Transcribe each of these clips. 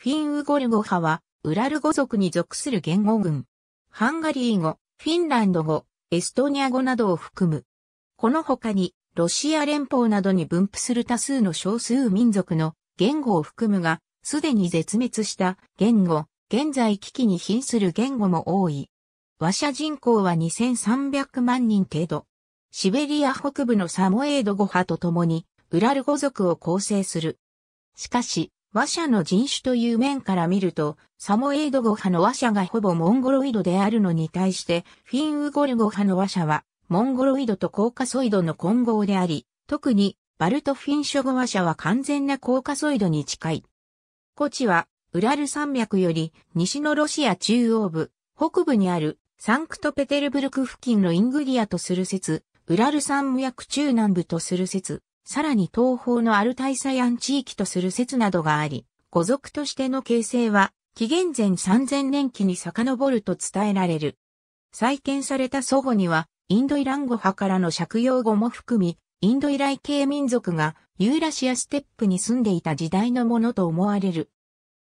フィンウゴル語派は、ウラル語族に属する言語群。ハンガリー語、フィンランド語、エストニア語などを含む。この他に、ロシア連邦などに分布する多数の少数民族の言語を含むが、すでに絶滅した言語、現在危機に瀕する言語も多い。和社人口は2300万人程度。シベリア北部のサモエード語派と共に、ウラル語族を構成する。しかし、和社の人種という面から見ると、サモエイド語派の和社がほぼモンゴロイドであるのに対して、フィンウゴル語派の和社は、モンゴロイドとコーカソイドの混合であり、特に、バルトフィン諸語話者は完全なコーカソイドに近い。コチは、ウラル山脈より西のロシア中央部、北部にあるサンクトペテルブルク付近のイングリアとする説、ウラル山脈中南部とする説、さらに東方のアルタイサヤン地域とする説などがあり、語族としての形成は、紀元前3000年期に遡ると伝えられる。再建された祖語には、インドイラン語派からの借用語も含み、インドイライ系民族がユーラシアステップに住んでいた時代のものと思われる。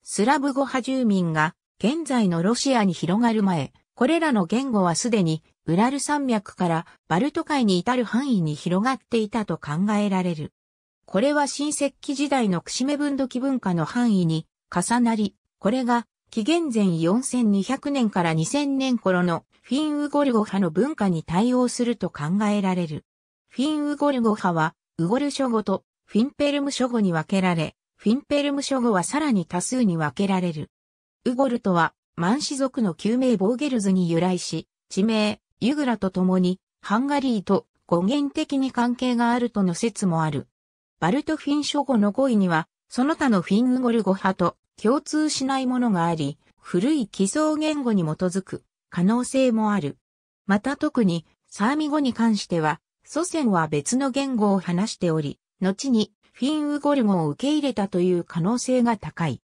スラブ語派住民が現在のロシアに広がる前、これらの言語はすでにウラル山脈からバルト海に至る範囲に広がっていたと考えられる。これは新石器時代の串目分土器文化の範囲に重なり、これが紀元前4200年から2000年頃のフィンウゴルゴ派の文化に対応すると考えられる。フィンウゴルゴ派はウゴル諸語とフィンペルム諸語に分けられ、フィンペルム諸語はさらに多数に分けられる。ウゴルとは、マン氏族の旧名ボーゲルズに由来し、地名、ユグラと共にハンガリーと語源的に関係があるとの説もある。バルトフィン諸語の語彙には、その他のフィンゴル語派と共通しないものがあり、古い寄贈言語に基づく可能性もある。また特にサーミ語に関しては、祖先は別の言語を話しており、後にフィンウゴル語を受け入れたという可能性が高い。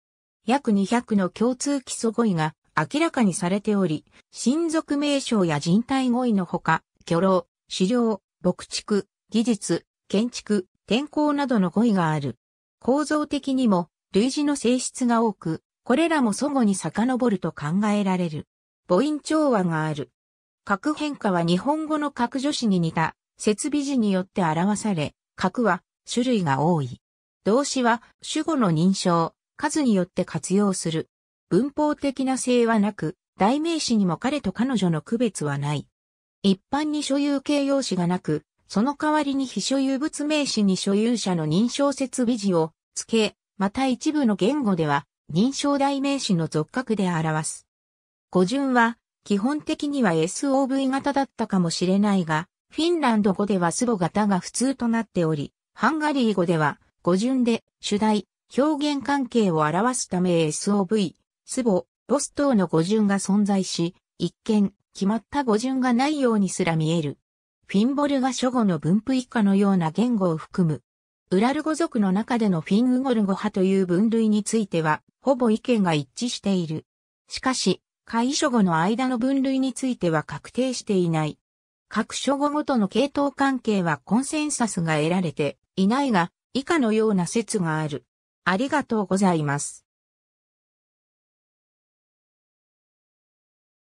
約200の共通基礎語彙が明らかにされており、親族名称や人体語彙のほか、漁労、狩猟、牧畜、技術、建築、天候などの語彙がある。構造的にも類似の性質が多く、これらも祖語に遡ると考えられる。母音調和がある。核変化は日本語の核助詞に似た設備時によって表され、核は種類が多い。動詞は主語の認証、数によって活用する。文法的な性はなく、代名詞にも彼と彼女の区別はない。一般に所有形容詞がなく、その代わりに非所有物名詞に所有者の認証設備字を付け、また一部の言語では認証代名詞の属格で表す。語順は基本的には SOV 型だったかもしれないが、フィンランド語ではスボ型が普通となっており、ハンガリー語では語順で主題、表現関係を表すため SOV、ツボ、ボス等の語順が存在し、一見、決まった語順がないようにすら見える。フィンボルが諸語の分布以下のような言語を含む。ウラル語族の中でのフィンウゴル語派という分類については、ほぼ意見が一致している。しかし、会諸語の間の分類については確定していない。各諸語ごとの系統関係はコンセンサスが得られていないが、以下のような説がある。ありがとうございます。